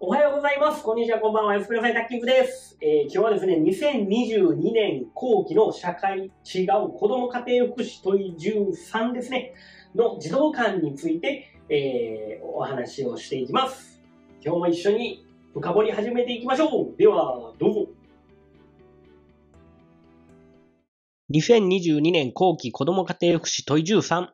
おはようございます。こんにちは、こんばんは。エスプレッソタッキングです、えー、今日はですね、2022年後期の社会違う子供家庭福祉問い13ですね、の児童館について、えー、お話をしていきます。今日も一緒に深掘り始めていきましょう。では、どうぞ。2022年後期子供家庭福祉問い13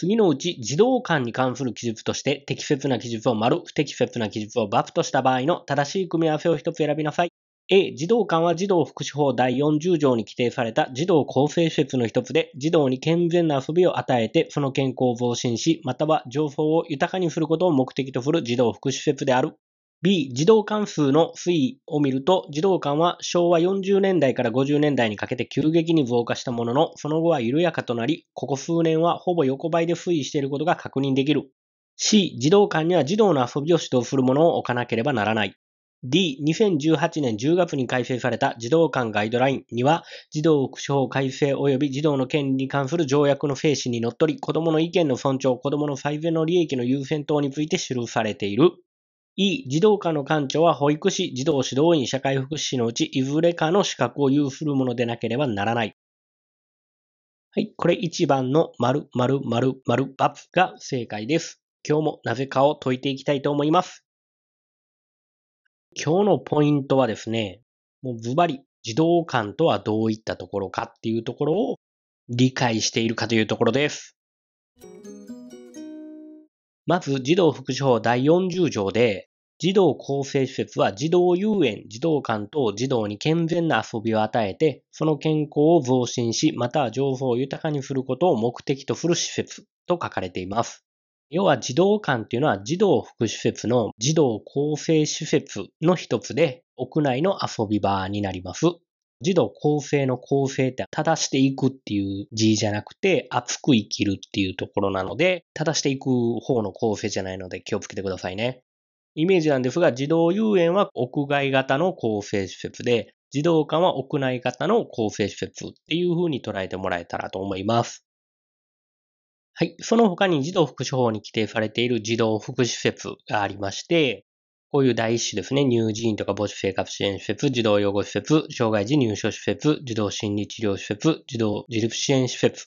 次のうち、児童館に関する記述として、適切な記述を丸、不適切な記述を×とした場合の正しい組み合わせを一つ選びなさい。A、児童館は児童福祉法第40条に規定された児童構成施設の一つで、児童に健全な遊びを与えて、その健康を増進し、または情報を豊かにすることを目的とする児童福祉施設である。B、児童関数の推移を見ると、児童関は昭和40年代から50年代にかけて急激に増加したものの、その後は緩やかとなり、ここ数年はほぼ横ばいで推移していることが確認できる。C、児童関には児童の遊びを指導するものを置かなければならない。D、2018年10月に改正された児童館ガイドラインには、児童福祉法改正及び児童の権利に関する条約の精神にのっとり、子供の意見の尊重、子供の最善の利益の優先等について記されている。E、児童課の館長は保育士、児童指導員、社会福祉士のうち、いずれかの資格を有するものでなければならない。はい、これ1番の〇〇〇〇バツが正解です。今日もなぜかを解いていきたいと思います。今日のポイントはですね、もうズバリ、児童館とはどういったところかっていうところを理解しているかというところです。まず、児童福祉法第40条で、児童構成施設は児童遊園、児童館等児童に健全な遊びを与えて、その健康を増進し、または情報を豊かにすることを目的とする施設と書かれています。要は児童館というのは児童福祉施設の児童構成施設の一つで、屋内の遊び場になります。児童構成の構成って正していくっていう字じゃなくて、熱く生きるっていうところなので、正していく方の構成じゃないので気をつけてくださいね。イメージなんですが、児童遊園は屋外型の構成施設で、児童館は屋内型の構成施設っていうふうに捉えてもらえたらと思います。はい。その他に児童福祉法に規定されている児童福祉施設がありまして、こういう第一種ですね。乳児院とか母子生活支援施設、児童養護施設、障害児入所施設、児童心理治療施設、児童自立支援施設。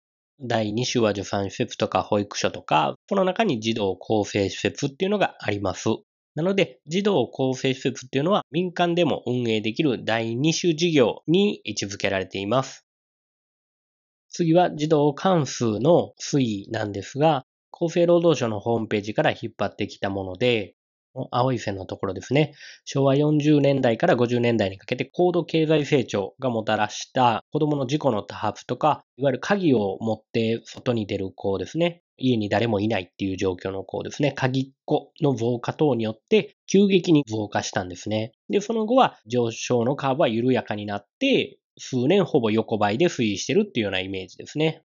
第2種は助産施設とか保育所とか、この中に児童構成施設っていうのがあります。なので、児童構成施設っていうのは民間でも運営できる第2種事業に位置づけられています。次は児童関数の推移なんですが、厚生労働省のホームページから引っ張ってきたもので、青い線のところですね。昭和40年代から50年代にかけて高度経済成長がもたらした子供の事故の多発とか、いわゆる鍵を持って外に出る子ですね。家に誰もいないっていう状況の子ですね。鍵っ子の増加等によって急激に増加したんですね。で、その後は上昇のカーブは緩やかになって、数年ほぼ横ばいで推移してるっていうようなイメージですね。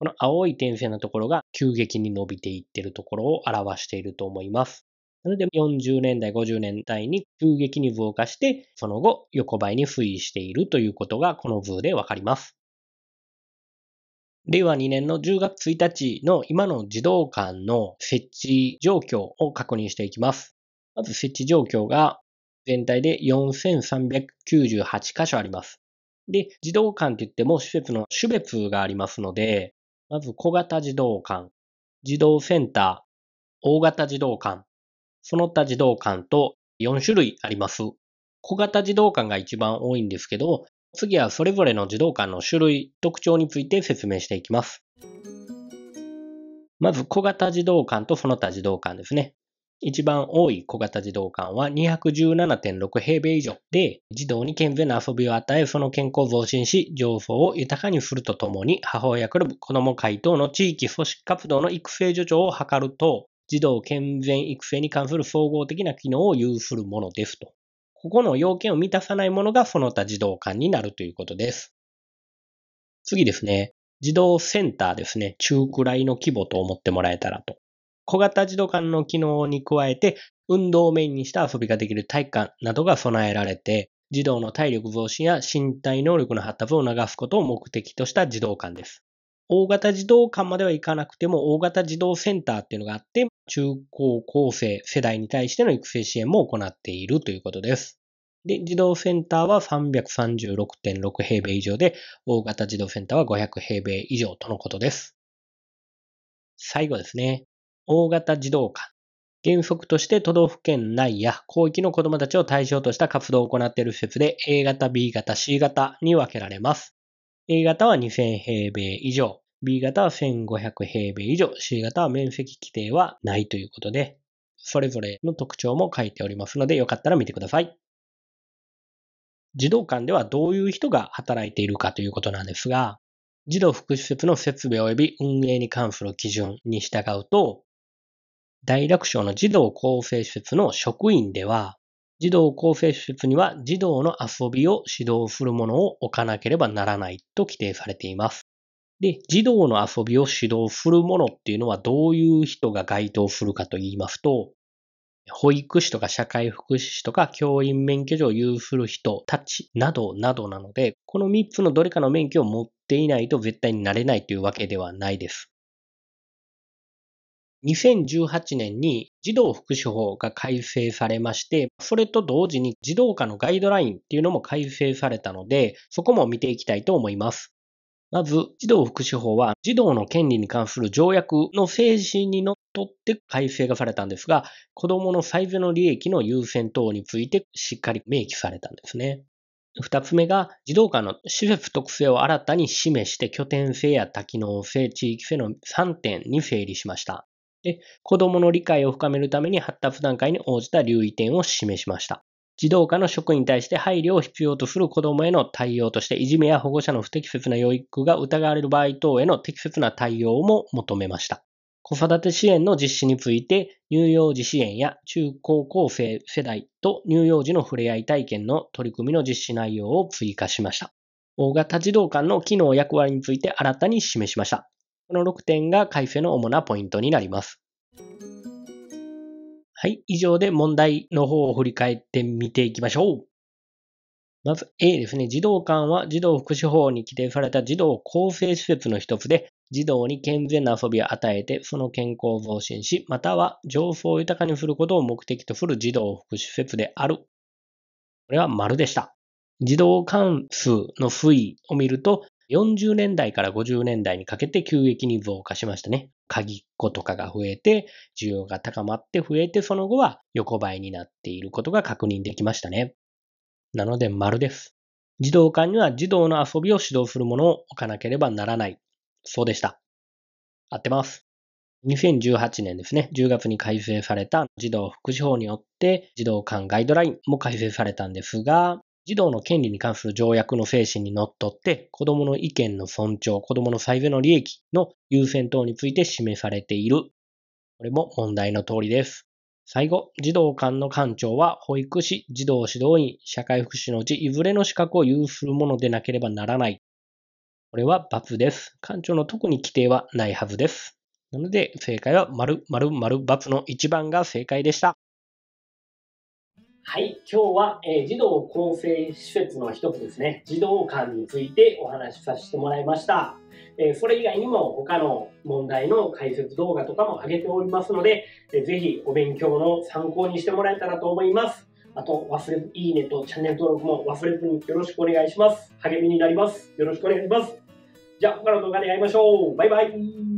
この青い点線のところが急激に伸びていってるところを表していると思います。なので40年代、50年代に急激に増加して、その後横ばいに推移しているということがこの図でわかります。令和2年の10月1日の今の児童館の設置状況を確認していきます。まず設置状況が全体で4398箇所あります。で、児童館って言っても施設の種別がありますので、まず小型児童館、児童センター、大型児童館、その他自動館と4種類あります。小型自動館が一番多いんですけど、次はそれぞれの自動館の種類、特徴について説明していきます。まず小型自動館とその他自動館ですね。一番多い小型自動館は217.6平米以上で、児童に健全な遊びを与え、その健康増進し、情報を豊かにするとともに、母親クラブ、子ども会等の地域組織活動の育成助長を図ると、児童健全育成に関する総合的な機能を有するものですと。ここの要件を満たさないものがその他児童館になるということです。次ですね。児童センターですね。中くらいの規模と思ってもらえたらと。小型児童館の機能に加えて、運動をメインにした遊びができる体育館などが備えられて、児童の体力増進や身体能力の発達を促すことを目的とした児童館です。大型児童館までは行かなくても、大型児童センターっていうのがあって、中高校生世代に対しての育成支援も行っているということです。で、児童センターは336.6平米以上で、大型児童センターは500平米以上とのことです。最後ですね。大型児童館。原則として都道府県内や広域の子供たちを対象とした活動を行っている施設で A 型、B 型、C 型に分けられます。A 型は2000平米以上、B 型は1500平米以上、C 型は面積規定はないということで、それぞれの特徴も書いておりますので、よかったら見てください。児童館ではどういう人が働いているかということなんですが、児童福祉施設の設備及び運営に関する基準に従うと、大学省の児童厚生施設の職員では、児童厚生施設には児童の遊びを指導するものを置かなければならないと規定されています。で、児童の遊びを指導するものっていうのはどういう人が該当するかと言いますと、保育士とか社会福祉士とか教員免許証を有する人たちなどなどなので、この3つのどれかの免許を持っていないと絶対になれないというわけではないです。2018年に児童福祉法が改正されまして、それと同時に児童化のガイドラインっていうのも改正されたので、そこも見ていきたいと思います。まず、児童福祉法は児童の権利に関する条約の精神にのっとって改正がされたんですが、子供の最善の利益の優先等についてしっかり明記されたんですね。二つ目が、児童館の施設特性を新たに示して拠点性や多機能性、地域性の3点に整理しました。で、子供の理解を深めるために発達段階に応じた留意点を示しました。児童課の職員に対して配慮を必要とする子供への対応として、いじめや保護者の不適切な養育が疑われる場合等への適切な対応も求めました。子育て支援の実施について、乳幼児支援や中高校生世代と乳幼児の触れ合い体験の取り組みの実施内容を追加しました。大型児童館の機能役割について新たに示しました。この6点が改正の主なポイントになります。はい、以上で問題の方を振り返ってみていきましょう。まず A ですね。児童館は児童福祉法に規定された児童構成施設の一つで、児童に健全な遊びを与えて、その健康を増進し、または情報を豊かにすることを目的とする児童福祉施設である。これは丸でした。児童館数の推移を見ると、40年代から50年代にかけて急激に増加しましたね。鍵っ子とかが増えて、需要が高まって増えて、その後は横ばいになっていることが確認できましたね。なので丸です。児童館には児童の遊びを指導するものを置かなければならない。そうでした。合ってます。2018年ですね、10月に改正された児童福祉法によって児童館ガイドラインも改正されたんですが、児童の権利に関する条約の精神にのっとって、子供の意見の尊重、子供の最善の利益の優先等について示されている。これも問題の通りです。最後、児童館の館長は保育士、児童指導員、社会福祉のうちいずれの資格を有するものでなければならない。これは罰です。館長の特に規定はないはずです。なので、正解は〇〇〇×の1番が正解でした。はい、今日は、えー、児童構成施設の一つですね、児童館についてお話しさせてもらいました。えー、それ以外にも他の問題の解説動画とかも上げておりますので、えー、ぜひお勉強の参考にしてもらえたらと思います。あと、忘れ、いいねとチャンネル登録も忘れずによろしくお願いします。励みになります。よろしくお願いします。じゃあ、他の動画で会いましょう。バイバイ。